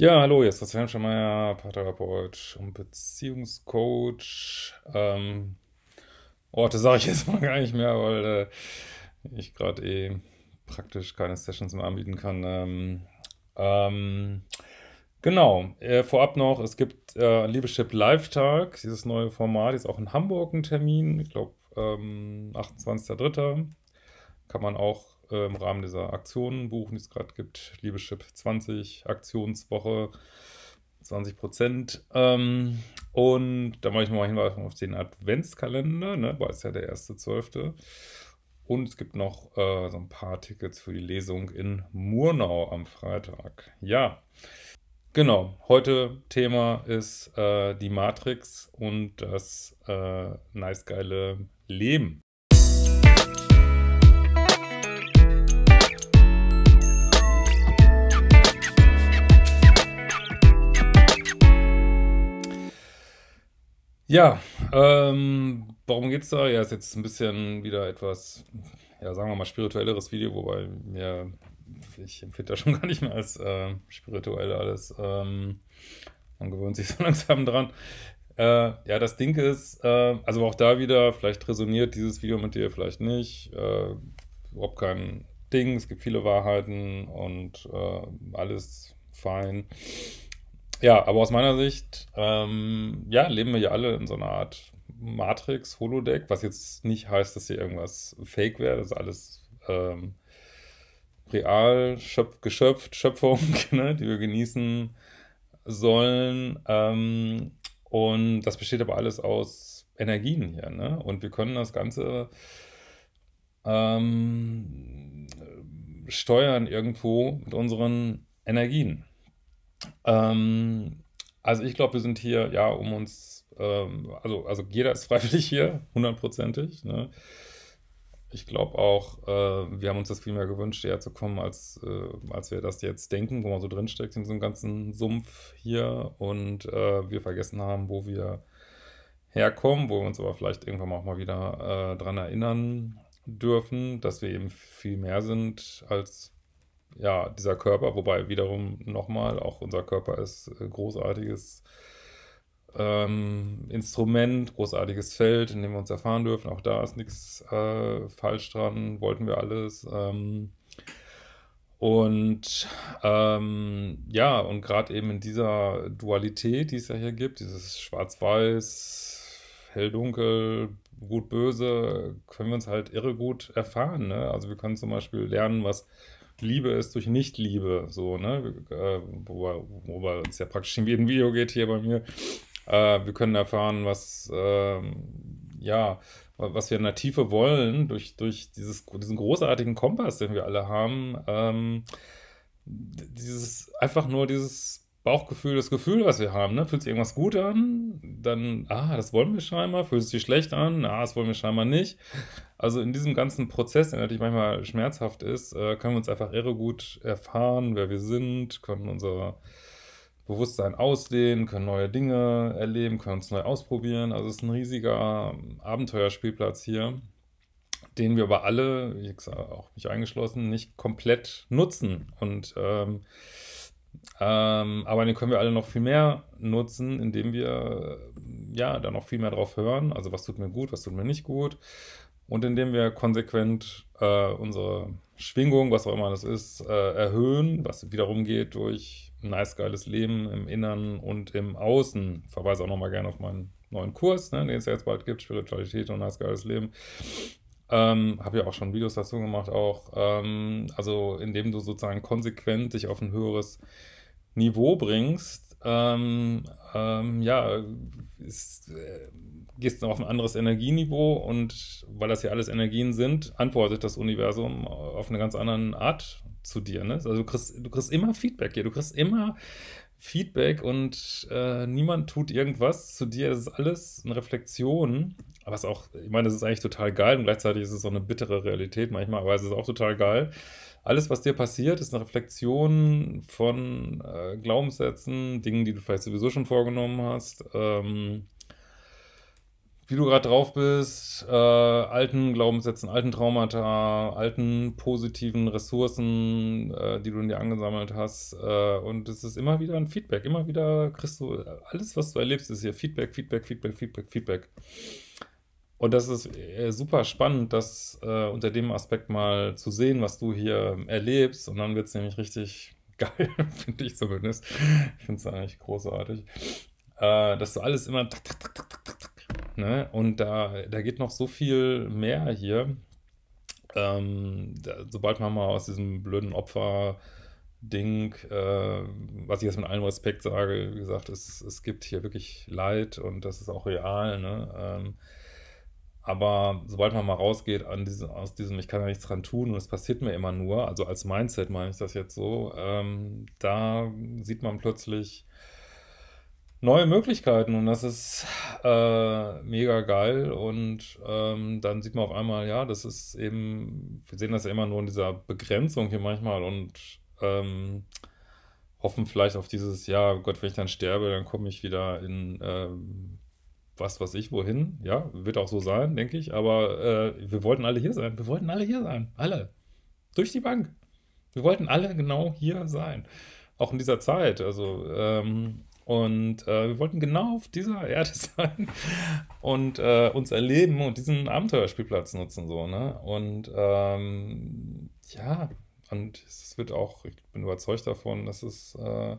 Ja, hallo, hier ist Christian Schemeier, Paartherapeut und Beziehungscoach. Ähm, Orte sage ich jetzt mal gar nicht mehr, weil äh, ich gerade eh praktisch keine Sessions mehr anbieten kann. Ähm, ähm, genau, äh, vorab noch, es gibt äh, Liebeschip Live-Tag, dieses neue Format, ist auch in Hamburg ein Termin, ich glaube ähm, 28.03. Kann man auch äh, im Rahmen dieser Aktionen buchen, die es gerade gibt. Liebe Liebeschip 20, Aktionswoche, 20 Prozent. Ähm, und da mache ich nochmal hinweisen auf den Adventskalender, ne, weil es ja der 1.12. Zwölfte. Und es gibt noch äh, so ein paar Tickets für die Lesung in Murnau am Freitag. Ja, genau. Heute Thema ist äh, die Matrix und das äh, nice geile Leben. Ja, ähm, warum geht's da? Ja, ist jetzt ein bisschen wieder etwas, ja, sagen wir mal, spirituelleres Video, wobei mir, ich empfinde das schon gar nicht mehr als äh, spirituell alles. Ähm, man gewöhnt sich so langsam dran. Äh, ja, das Ding ist, äh, also auch da wieder, vielleicht resoniert dieses Video mit dir, vielleicht nicht. Äh, überhaupt kein Ding, es gibt viele Wahrheiten und äh, alles fein ja, aber aus meiner Sicht, ähm, ja, leben wir ja alle in so einer Art Matrix, Holodeck, was jetzt nicht heißt, dass hier irgendwas fake wäre, das ist alles ähm, real, schöpf, geschöpft, Schöpfung, ne, die wir genießen sollen. Ähm, und das besteht aber alles aus Energien hier, ne? Und wir können das Ganze ähm, steuern irgendwo mit unseren Energien. Ähm, also ich glaube, wir sind hier, ja, um uns, ähm, also, also jeder ist freiwillig hier, hundertprozentig. Ne? Ich glaube auch, äh, wir haben uns das viel mehr gewünscht, hierher zu kommen, als, äh, als wir das jetzt denken, wo man so drinsteckt in diesem ganzen Sumpf hier und äh, wir vergessen haben, wo wir herkommen, wo wir uns aber vielleicht irgendwann auch mal wieder äh, dran erinnern dürfen, dass wir eben viel mehr sind als ja, dieser Körper, wobei wiederum nochmal, auch unser Körper ist ein äh, großartiges ähm, Instrument, großartiges Feld, in dem wir uns erfahren dürfen. Auch da ist nichts äh, falsch dran, wollten wir alles. Ähm, und ähm, ja, und gerade eben in dieser Dualität, die es ja hier gibt, dieses Schwarz-Weiß, Hell-Dunkel, Gut-Böse, können wir uns halt irre gut erfahren. Ne? Also wir können zum Beispiel lernen, was Liebe ist durch Nichtliebe, so, ne? Äh, wobei es ja praktisch in jedem Video geht hier bei mir. Äh, wir können erfahren, was, äh, ja, was wir in der Tiefe wollen, durch, durch dieses, diesen großartigen Kompass, den wir alle haben. Ähm, dieses, einfach nur dieses Bauchgefühl, das Gefühl, was wir haben, ne? Fühlt sich irgendwas gut an? Dann, ah, das wollen wir scheinbar. Fühlt sich schlecht an? Ah, das wollen wir scheinbar nicht. Also in diesem ganzen Prozess, der natürlich manchmal schmerzhaft ist, äh, können wir uns einfach irre gut erfahren, wer wir sind, können unser Bewusstsein ausdehnen, können neue Dinge erleben, können uns neu ausprobieren. Also es ist ein riesiger Abenteuerspielplatz hier, den wir aber alle, wie gesagt, auch mich eingeschlossen, nicht komplett nutzen. Und ähm, ähm, aber den können wir alle noch viel mehr nutzen, indem wir ja da noch viel mehr drauf hören. Also was tut mir gut, was tut mir nicht gut. Und indem wir konsequent äh, unsere Schwingung, was auch immer das ist, äh, erhöhen, was wiederum geht durch ein nice, geiles Leben im Inneren und im Außen. Ich verweise auch nochmal gerne auf meinen neuen Kurs, ne, den es ja jetzt bald gibt, Spiritualität und ein nice, geiles Leben. Ähm, Habe ja auch schon Videos dazu gemacht, auch. Ähm, also, indem du sozusagen konsequent dich auf ein höheres Niveau bringst, ähm, ähm, ja, ist, äh, gehst auf ein anderes Energieniveau und weil das ja alles Energien sind, antwortet das Universum auf eine ganz andere Art zu dir. Ne? Also du kriegst, du kriegst immer Feedback hier, du kriegst immer Feedback und äh, niemand tut irgendwas zu dir. Es ist alles eine Reflexion. Aber es ist auch, ich meine, es ist eigentlich total geil und gleichzeitig ist es auch eine bittere Realität manchmal, aber es ist auch total geil. Alles, was dir passiert, ist eine Reflexion von äh, Glaubenssätzen, Dingen, die du vielleicht sowieso schon vorgenommen hast. Ähm, wie du gerade drauf bist, äh, alten Glaubenssätzen, alten Traumata, alten positiven Ressourcen, äh, die du in dir angesammelt hast. Äh, und es ist immer wieder ein Feedback. Immer wieder kriegst du, äh, alles, was du erlebst, ist hier Feedback, Feedback, Feedback, Feedback, Feedback. Und das ist äh, super spannend, das äh, unter dem Aspekt mal zu sehen, was du hier erlebst. Und dann wird es nämlich richtig geil, finde ich zumindest. Ich finde es eigentlich großartig. dass du alles immer tak, tak, tak, tak, tak, Ne? Und da, da geht noch so viel mehr hier. Ähm, da, sobald man mal aus diesem blöden Opfer. Ding, äh, was ich jetzt mit allem Respekt sage, wie gesagt, es, es gibt hier wirklich Leid und das ist auch real, ne? ähm, aber sobald man mal rausgeht diese, aus diesem, ich kann ja nichts dran tun und es passiert mir immer nur, also als Mindset meine ich das jetzt so, ähm, da sieht man plötzlich, neue Möglichkeiten und das ist äh, mega geil. Und ähm, dann sieht man auf einmal, ja, das ist eben, wir sehen das ja immer nur in dieser Begrenzung hier manchmal und ähm, hoffen vielleicht auf dieses, ja, oh Gott, wenn ich dann sterbe, dann komme ich wieder in ähm, was weiß ich wohin. Ja, wird auch so sein, denke ich. Aber äh, wir wollten alle hier sein. Wir wollten alle hier sein. Alle. Durch die Bank. Wir wollten alle genau hier sein. Auch in dieser Zeit. Also, ähm, und äh, wir wollten genau auf dieser Erde sein und äh, uns erleben und diesen Abenteuerspielplatz nutzen. So, ne? Und ähm, ja, und es wird auch, ich bin überzeugt davon, dass es äh,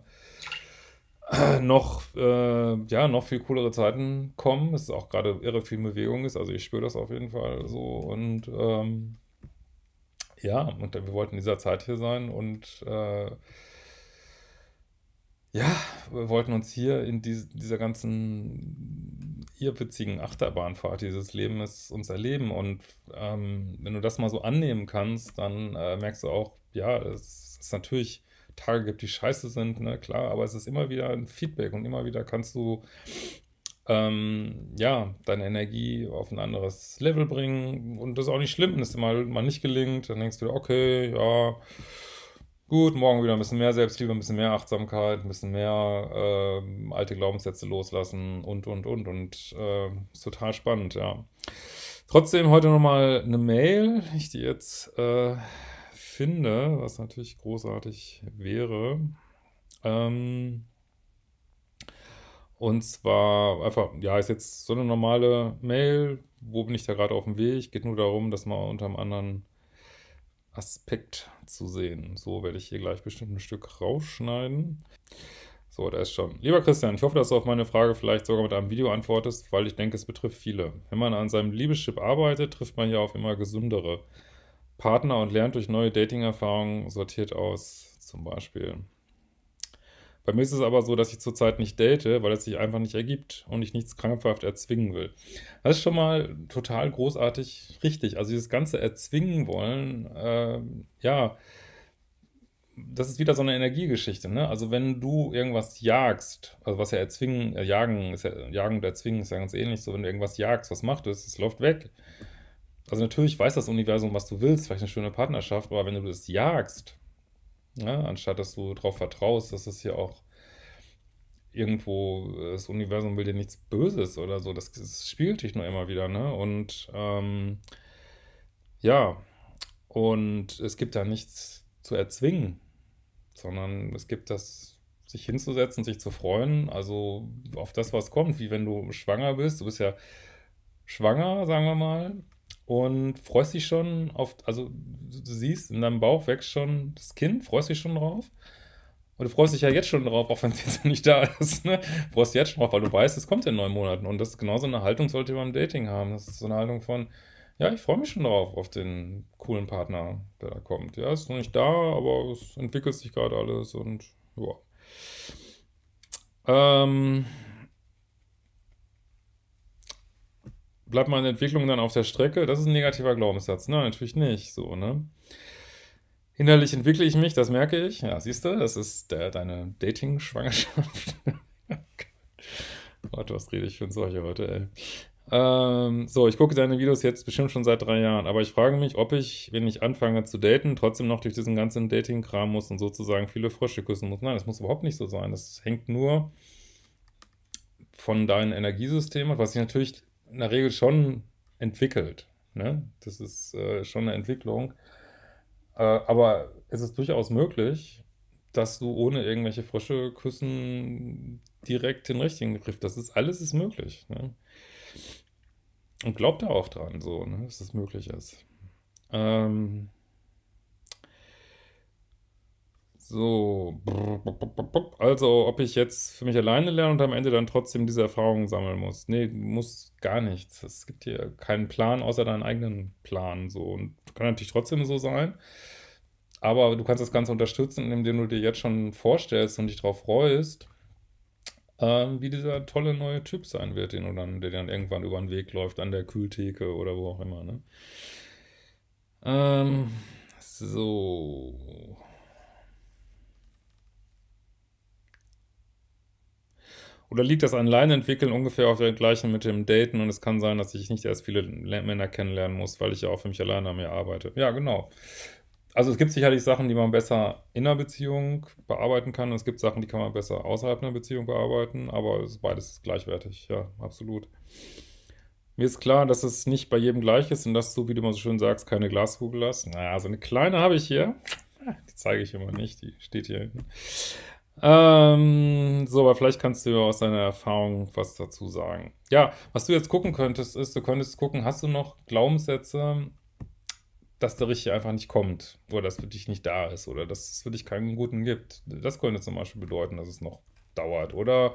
noch, äh, ja, noch viel coolere Zeiten kommen. Es ist auch gerade irre viel Bewegung ist, also ich spüre das auf jeden Fall so. Und ähm, ja, und wir wollten in dieser Zeit hier sein und äh, ja, wir wollten uns hier in diese, dieser ganzen irrwitzigen Achterbahnfahrt dieses Lebens uns erleben. Und ähm, wenn du das mal so annehmen kannst, dann äh, merkst du auch, ja, es ist natürlich Tage gibt, die scheiße sind, ne, klar, aber es ist immer wieder ein Feedback und immer wieder kannst du ähm, ja, deine Energie auf ein anderes Level bringen und das ist auch nicht schlimm, wenn es dir mal, mal nicht gelingt, dann denkst du, okay, ja, Gut, morgen wieder ein bisschen mehr Selbstliebe, ein bisschen mehr Achtsamkeit, ein bisschen mehr äh, alte Glaubenssätze loslassen und, und, und. Und äh, ist total spannend, ja. Trotzdem heute nochmal eine Mail, ich die jetzt äh, finde, was natürlich großartig wäre. Ähm, und zwar einfach, ja, ist jetzt so eine normale Mail, wo bin ich da gerade auf dem Weg? Geht nur darum, dass man unter dem anderen Aspekt zu sehen. So werde ich hier gleich bestimmt ein Stück rausschneiden. So, da ist schon. Lieber Christian, ich hoffe, dass du auf meine Frage vielleicht sogar mit einem Video antwortest, weil ich denke, es betrifft viele. Wenn man an seinem Liebeschip arbeitet, trifft man ja auf immer gesündere Partner und lernt durch neue Dating-Erfahrungen sortiert aus, zum Beispiel. Bei mir ist es aber so, dass ich zurzeit nicht date, weil es sich einfach nicht ergibt und ich nichts krankhaft erzwingen will. Das ist schon mal total großartig richtig. Also dieses ganze Erzwingen wollen, äh, ja, das ist wieder so eine Energiegeschichte, ne? Also wenn du irgendwas jagst, also was ja erzwingen, äh, jagen, ist ja, jagen und erzwingen ist ja ganz ähnlich, so wenn du irgendwas jagst, was macht es? Es läuft weg. Also natürlich weiß das Universum, was du willst, vielleicht eine schöne Partnerschaft, aber wenn du das jagst, ja, ne? anstatt dass du darauf vertraust, dass es hier auch irgendwo, äh, das Universum will dir nichts Böses oder so. Das, das spiegelt dich nur immer wieder, ne? Und ähm, ja, und es gibt da nichts zu erzwingen, sondern es gibt das, sich hinzusetzen, sich zu freuen, also auf das, was kommt, wie wenn du schwanger bist. Du bist ja schwanger, sagen wir mal, und freust dich schon auf, also du siehst, in deinem Bauch wächst schon das Kind, freust dich schon drauf. Und du freust dich ja jetzt schon drauf, auch wenn es jetzt nicht da ist. Ne? Du freust dich jetzt schon drauf, weil du weißt, es kommt in neun Monaten. Und das ist genauso eine Haltung, sollte man beim Dating haben. Das ist so eine Haltung von, ja, ich freue mich schon drauf, auf den coolen Partner, der da kommt. Ja, ist noch nicht da, aber es entwickelt sich gerade alles und ja. Ähm, bleibt meine Entwicklung dann auf der Strecke? Das ist ein negativer Glaubenssatz. Nein, natürlich nicht. So, ne? Innerlich entwickle ich mich, das merke ich. Ja, siehst du, das ist der, deine Dating-Schwangerschaft. Gott, was rede ich für ein Solcher heute, ey. Ähm, so, ich gucke deine Videos jetzt bestimmt schon seit drei Jahren, aber ich frage mich, ob ich, wenn ich anfange zu daten, trotzdem noch durch diesen ganzen Dating-Kram muss und sozusagen viele Frösche küssen muss. Nein, das muss überhaupt nicht so sein. Das hängt nur von deinem Energiesystem ab, was ich natürlich in der Regel schon entwickelt. Ne? Das ist äh, schon eine Entwicklung. Äh, aber es ist durchaus möglich, dass du ohne irgendwelche Frösche küssen direkt den richtigen Griff. Das ist alles ist möglich. Ne? Und glaub da auch dran, so, ne? dass das möglich ist. Ähm, So, also ob ich jetzt für mich alleine lerne und am Ende dann trotzdem diese Erfahrungen sammeln muss. Nee, muss gar nichts. Es gibt hier keinen Plan außer deinen eigenen Plan. So. Und kann natürlich trotzdem so sein. Aber du kannst das Ganze unterstützen, indem du dir jetzt schon vorstellst und dich darauf freust, ähm, wie dieser tolle neue Typ sein wird, den du dann, der dann irgendwann über den Weg läuft, an der Kühltheke oder wo auch immer. Ne? Ähm, so. Oder liegt das alleine entwickeln ungefähr auf der gleichen mit dem Daten und es kann sein, dass ich nicht erst viele Männer kennenlernen muss, weil ich ja auch für mich alleine an mir arbeite. Ja, genau. Also es gibt sicherlich Sachen, die man besser in einer Beziehung bearbeiten kann und es gibt Sachen, die kann man besser außerhalb einer Beziehung bearbeiten, aber beides ist gleichwertig, ja, absolut. Mir ist klar, dass es nicht bei jedem gleich ist und dass du, wie du mal so schön sagst, keine Glaskugel hast. Naja, so eine kleine habe ich hier. Die zeige ich immer nicht, die steht hier hinten. Ähm, so, aber vielleicht kannst du aus deiner Erfahrung was dazu sagen. Ja, was du jetzt gucken könntest, ist, du könntest gucken, hast du noch Glaubenssätze, dass der Richtige einfach nicht kommt oder dass für dich nicht da ist oder dass es für dich keinen guten gibt. Das könnte zum Beispiel bedeuten, dass es noch dauert. Oder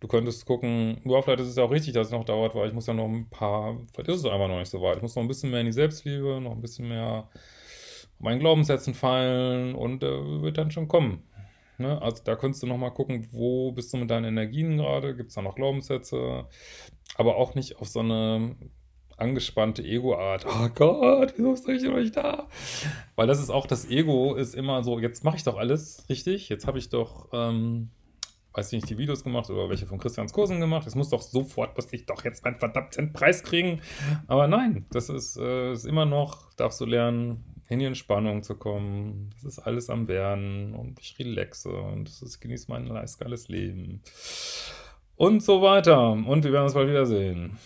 du könntest gucken, ja, vielleicht ist es ja auch richtig, dass es noch dauert, weil ich muss ja noch ein paar, vielleicht ist es einfach noch nicht so weit. Ich muss noch ein bisschen mehr in die Selbstliebe, noch ein bisschen mehr meinen Glaubenssätzen fallen und äh, wird dann schon kommen. Ne? Also da könntest du nochmal gucken, wo bist du mit deinen Energien gerade, gibt es da noch Glaubenssätze, aber auch nicht auf so eine angespannte Ego-Art. Oh Gott, wieso bist du nicht noch nicht da? Weil das ist auch, das Ego ist immer so, jetzt mache ich doch alles richtig, jetzt habe ich doch, ähm, weiß ich nicht, die Videos gemacht oder welche von Christians Kursen gemacht, es muss doch sofort, muss ich doch jetzt meinen verdammten Preis kriegen. Aber nein, das ist, äh, ist immer noch, darfst du lernen, in die Entspannung zu kommen. Das ist alles am Werden und ich relaxe und ich genieße mein geiles Leben. Und so weiter. Und wir werden uns bald wiedersehen.